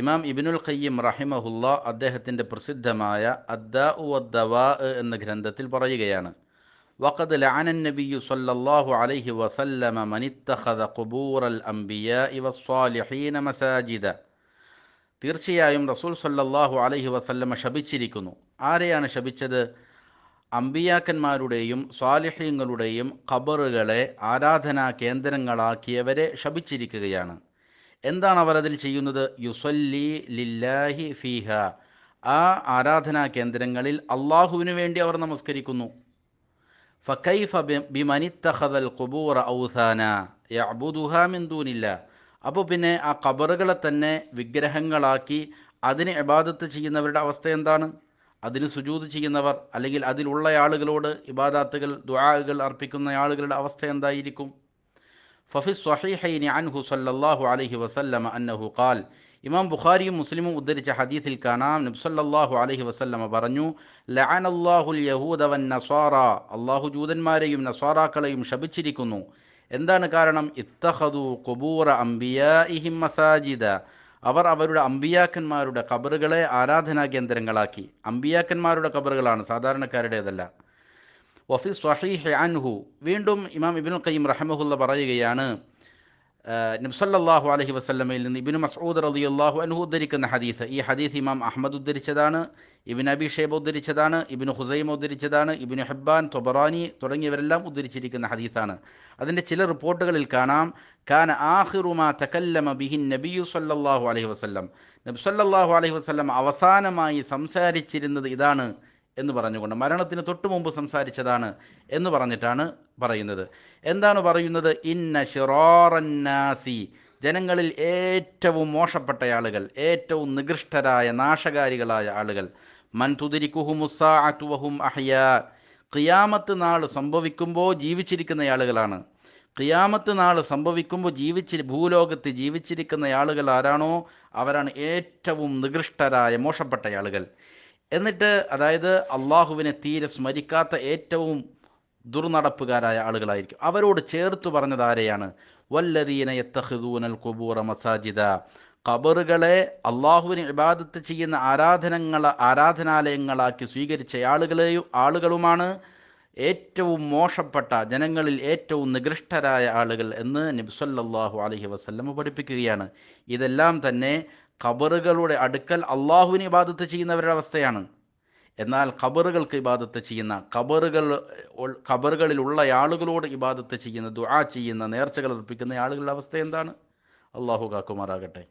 ഇമാം ഇബിനുൽ ഖയ്യം റഹിമഹുല്ല അദ്ദേഹത്തിൻ്റെ പ്രസിദ്ധമായ അദ്ദാ ഉദ്ദവാ എന്ന ഗ്രന്ഥത്തിൽ പറയുകയാണ് വഖദ് ലാനൻ നബിയു സല്ലല്ലാഹു അലൈഹി വസല്ലമ മനിത്തഖദ അംബിയ ഇവ സ്വാലിഹീന മസാജിദ തീർച്ചയായും റസൂൽ സല്ലല്ലാഹു അലൈഹി വസല്ലമ ശപിച്ചിരിക്കുന്നു ആരെയാണ് ശപിച്ചത് അമ്പിയാക്കന്മാരുടെയും സ്വാലിഹീങ്ങളുടെയും ഖബറുകളെ ആരാധനാ കേന്ദ്രങ്ങളാക്കിയവരെ ശപിച്ചിരിക്കുകയാണ് എന്താണ് അവർ അതിൽ ചെയ്യുന്നത് യുസല്ലി ലില്ലാഹി ഫീഹ ആ ആരാധനാ കേന്ദ്രങ്ങളിൽ അള്ളാഹുവിന് വേണ്ടി അവർ നമസ്കരിക്കുന്നു അപ്പോൾ പിന്നെ ആ ഖബറുകളെ തന്നെ വിഗ്രഹങ്ങളാക്കി അതിന് ഇബാദത്ത് ചെയ്യുന്നവരുടെ അവസ്ഥ എന്താണ് അതിന് സുജൂത് ചെയ്യുന്നവർ അല്ലെങ്കിൽ അതിലുള്ള ആളുകളോട് ഇബാദാത്തുകൾ ദുആകൾ അർപ്പിക്കുന്ന ആളുകളുടെ അവസ്ഥ എന്തായിരിക്കും ഫഫി സൊഹീഹൈനി അൻഹു സല്ലാഹു അലഹി വസല്ലമ അന്നഹു കാൽ ഇമാം ബുഖാരിയും മുസ്ലിമും ഉദ്ധരിച്ച ഹദീസിൽ കാണാം നബ്സല്ലാഹു അലഹി വസല്ലമ പറഞ്ഞു ലഅനല്ലാഹുൽ യഹൂദവൻ നസ്വാറ അള്ളാഹു ജൂതന്മാരെയും നസ്വാറാക്കളെയും ശപിച്ചിരിക്കുന്നു എന്താണ് കാരണം ഇത്തഹദു കൊബൂറ അംബിയാഹിം മസാജിദ അവർ അവരുടെ അമ്പിയാക്കന്മാരുടെ കബറുകളെ ആരാധനാ കേന്ദ്രങ്ങളാക്കി അമ്പിയാക്കന്മാരുടെ കബറുകളാണ് സാധാരണക്കാരുടേതല്ല വഫി സ്വഹീഹ് അൻഹു വീണ്ടും ഇമാം ഇബിനുൽ കയ്യം റഹമഹുല്ല പറയുകയാണ് നബ്സല്ലാഹു അലഹി വസ്ലമയിൽ നിന്ന് ഇബിനു മസൂദ് റലിയല്ലാഹു അൻഹു ഉദ്ധരിക്കുന്ന ഹദീസ് ഈ ഹദീസ് ഇമാം അഹമ്മദ് ഉദ്ധരിച്ചതാണ് ഇബിൻ അബി ഷേബ് ഉദ്ധരിച്ചതാണ് ഇബിനു ഹുസൈം ഉദ്ധരിച്ചതാണ് ഇബിനു ഹബ്ബാൻ തൊബറാനി തുടങ്ങിയവരെല്ലാം ഉദ്ധരിച്ചിരിക്കുന്ന ഹദീസാണ് അതിൻ്റെ ചില റിപ്പോർട്ടുകളിൽ കാണാം കാന ആഹിറുമാ തക്കല്ലമ ബിഹിൻ നബിയു സല്ലാഹു അലഹി വസ്ലം നബ്സല്ലാഹു അലഹി വസ്ലം അവസാനമായി സംസാരിച്ചിരുന്നത് ഇതാണ് എന്ന് പറഞ്ഞുകൊണ്ട് മരണത്തിന് തൊട്ട് മുമ്പ് സംസാരിച്ചതാണ് എന്ന് പറഞ്ഞിട്ടാണ് പറയുന്നത് എന്താണ് പറയുന്നത് ഇന്ന ഷിറോറന്നാസി ജനങ്ങളിൽ ഏറ്റവും മോശപ്പെട്ട ആളുകൾ ഏറ്റവും നികൃഷ്ടരായ നാശകാരികളായ ആളുകൾ മൻതുതിരിക്കുഹുമുസാഅത്തുവഹും അഹ്യ ഖിയാമത്ത് നാൾ സംഭവിക്കുമ്പോൾ ജീവിച്ചിരിക്കുന്ന ആളുകളാണ് ഖിയാമത്ത് നാൾ സംഭവിക്കുമ്പോൾ ജീവിച്ചി ഭൂലോകത്ത് ജീവിച്ചിരിക്കുന്ന ആളുകൾ ആരാണോ അവരാണ് ഏറ്റവും നികൃഷ്ടരായ മോശപ്പെട്ട ആളുകൾ എന്നിട്ട് അതായത് അള്ളാഹുവിനെ തീരെ സ്മരിക്കാത്ത ഏറ്റവും ദുർനടപ്പുകാരായ ആളുകളായിരിക്കും അവരോട് ചേർത്ത് പറഞ്ഞത് ആരെയാണ് വല്ലദീന യത്തഹദൂനൽ കുബൂറ മസാജിദ ഖബറുകളെ അള്ളാഹുവിന് ഇബാദത്ത് ചെയ്യുന്ന ആരാധനങ്ങളെ ആരാധനാലയങ്ങളാക്കി സ്വീകരിച്ച ആളുകളെയും ആളുകളുമാണ് ഏറ്റവും മോശപ്പെട്ട ജനങ്ങളിൽ ഏറ്റവും നികൃഷ്ടരായ ആളുകൾ എന്ന് നബ്സല്ലാഹു അലഹി വസ്ല്ലം പഠിപ്പിക്കുകയാണ് ഇതെല്ലാം തന്നെ ഖബറുകളുടെ അടുക്കൽ അള്ളാഹുവിന് ഇബാദത്ത് ചെയ്യുന്നവരുടെ അവസ്ഥയാണ് എന്നാൽ ഖബറുകൾക്ക് ഇബാദത്ത് ചെയ്യുന്ന ഖബറുകൾ ഖബറുകളിലുള്ള ആളുകളോട് ഇബാദത്ത് ചെയ്യുന്ന ദുആ ചെയ്യുന്ന നേർച്ചകൾ അർപ്പിക്കുന്ന ആളുകളുടെ അവസ്ഥ എന്താണ് അള്ളാഹു കാക്കുമാറാകട്ടെ